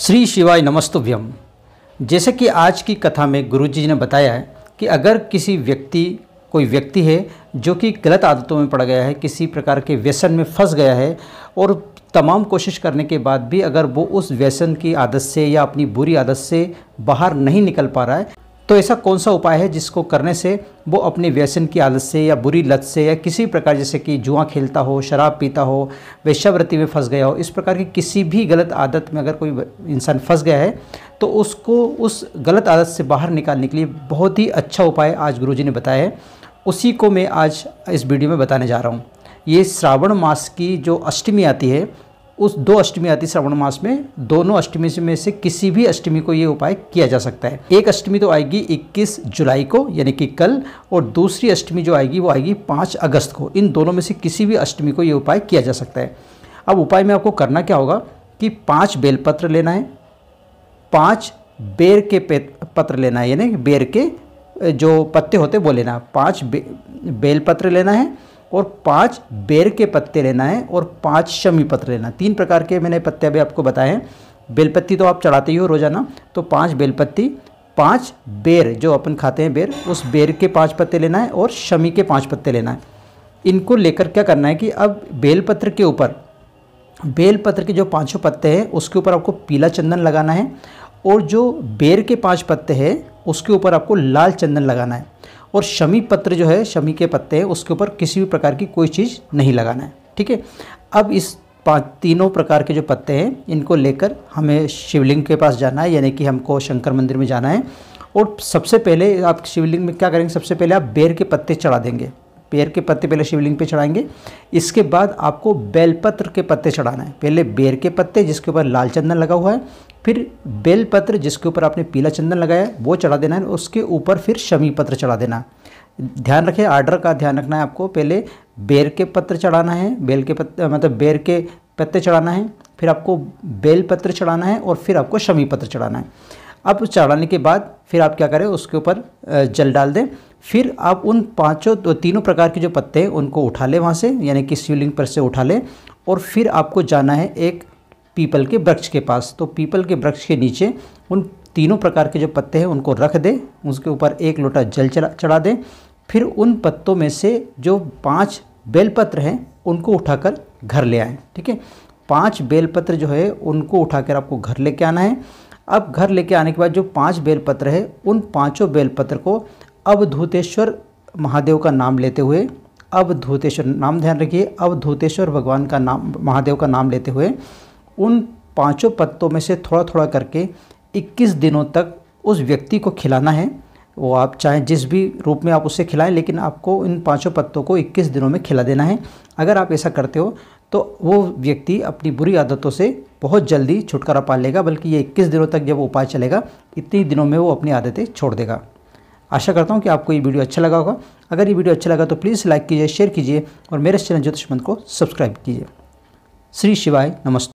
श्री शिवाय नमस्तुभ्यम जैसे कि आज की कथा में गुरुजी ने बताया है कि अगर किसी व्यक्ति कोई व्यक्ति है जो कि गलत आदतों में पड़ गया है किसी प्रकार के व्यसन में फंस गया है और तमाम कोशिश करने के बाद भी अगर वो उस व्यसन की आदत से या अपनी बुरी आदत से बाहर नहीं निकल पा रहा है तो ऐसा कौन सा उपाय है जिसको करने से वो अपने व्यसन की आदत से या बुरी लत से या किसी प्रकार जैसे कि जुआ खेलता हो शराब पीता हो वेश्यावृत्ति में फंस गया हो इस प्रकार की किसी भी गलत आदत में अगर कोई इंसान फंस गया है तो उसको उस गलत आदत से बाहर निकालने के लिए बहुत ही अच्छा उपाय आज गुरु ने बताया है उसी को मैं आज इस वीडियो में बताने जा रहा हूँ ये श्रावण मास की जो अष्टमी आती है उस दो अष्टमी आती श्रावण मास में दोनों अष्टमी में से किसी भी अष्टमी को ये उपाय किया जा सकता है एक अष्टमी तो आएगी 21 जुलाई को यानी कि कल और दूसरी अष्टमी जो आएगी वो आएगी 5 अगस्त को इन दोनों में से किसी भी अष्टमी को ये उपाय किया जा सकता है अब उपाय में आपको करना क्या होगा कि पाँच बेलपत्र लेना है पाँच बेर के पत्र लेना है यानी बेर के जो पत्ते होते वो लेना पाँच बे, बेलपत्र लेना है और पांच बेर के पत्ते लेना है और पांच शमी पत्र लेना तीन प्रकार के मैंने पत्ते अभी आपको बताए हैं बेलपत्ती तो आप चढ़ाते ही हो रोज़ाना तो पाँच बेलपत्ती पाँच बेर जो अपन खाते हैं बेर उस बेर के पाँच पत्ते लेना है और शमी के पाँच पत्ते लेना है इनको लेकर क्या करना है कि अब बेलपत्र के ऊपर बेलपत्र के जो पाँचों पत्ते हैं उसके ऊपर आपको पीला चंदन लगाना है और जो बेर के पाँच पत्ते हैं उसके ऊपर आपको लाल चंदन लगाना है और शमी पत्र जो है शमी के पत्ते हैं उसके ऊपर किसी भी प्रकार की कोई चीज़ नहीं लगाना है ठीक है अब इस पाँच तीनों प्रकार के जो पत्ते हैं इनको लेकर हमें शिवलिंग के पास जाना है यानी कि हमको शंकर मंदिर में जाना है और सबसे पहले आप शिवलिंग में क्या करेंगे सबसे पहले आप बेर के पत्ते चढ़ा देंगे बेर के पत्ते पहले शिवलिंग पे चढ़ाएंगे इसके बाद आपको बेलपत्र के पत्ते चढ़ाना है पहले बेर के पत्ते जिसके ऊपर लाल चंदन लगा हुआ है फिर बेलपत्र जिसके ऊपर आपने पीला चंदन लगाया वो चढ़ा देना है उसके ऊपर फिर शमी पत्र चढ़ा देना ध्यान रखें आर्डर का ध्यान रखना है आपको पहले बेर के पत्र चढ़ाना है बेल के पत्ते मतलब बेर के पत्ते चढ़ाना है फिर आपको बेल पत्र चढ़ाना है और फिर आपको शमी पत्र चढ़ाना है अब चढ़ाने के बाद फिर आप क्या करें उसके ऊपर जल डाल दें फिर आप उन पाँचों तो तीनों प्रकार के जो पत्ते हैं उनको उठा लें वहाँ से यानी कि शिवलिंग पर से उठा लें और फिर आपको जाना है एक पीपल के वृक्ष के पास तो पीपल के वृक्ष के नीचे उन तीनों प्रकार के जो पत्ते हैं उनको रख दे उसके ऊपर एक लोटा जल चढ़ा दें फिर उन पत्तों में से जो पांच बेलपत्र हैं उनको उठाकर घर ले आए ठीक है पांच बेलपत्र जो है उनको उठाकर आपको घर लेके आना है अब घर लेके आने के बाद जो पांच बेलपत्र है उन पांचों बेलपत्र को धूतेश्वर महादेव का नाम लेते हुए धूतेश्वर नाम ध्यान रखिए धूतेश्वर भगवान का नाम महादेव का नाम लेते हुए उन पांचों पत्तों में से थोड़ा थोड़ा करके 21 दिनों तक उस व्यक्ति को खिलाना है वो आप चाहें जिस भी रूप में आप उसे खिलाएं लेकिन आपको इन पांचों पत्तों को 21 दिनों में खिला देना है अगर आप ऐसा करते हो तो वो व्यक्ति अपनी बुरी आदतों से बहुत जल्दी छुटकारा पा लेगा बल्कि ये 21 दिनों तक जब उपाय चलेगा इतनी दिनों में वो अपनी आदतें छोड़ देगा आशा करता हूँ कि आपको ये वीडियो अच्छा लगा होगा अगर ये वीडियो अच्छा लगा तो प्लीज़ लाइक कीजिए शेयर कीजिए और मेरे चैनल ज्योतिषमंत को सब्सक्राइब कीजिए श्री शिवाय नमस्ते